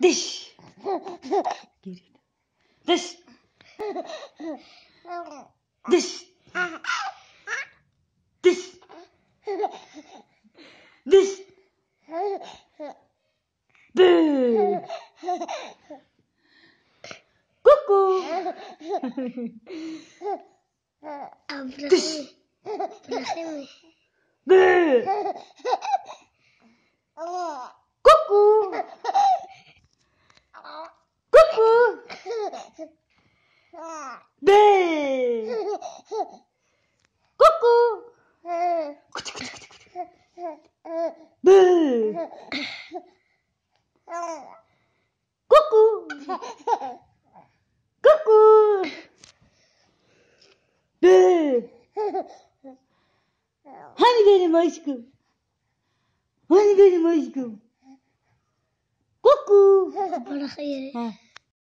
This. Get it. This. This. This. This. Boo. Cuckoo. this. Boo. べーごっこーくちくーごっこーごっこーべーはみ出るもいしくはみ出るもいしくごっこ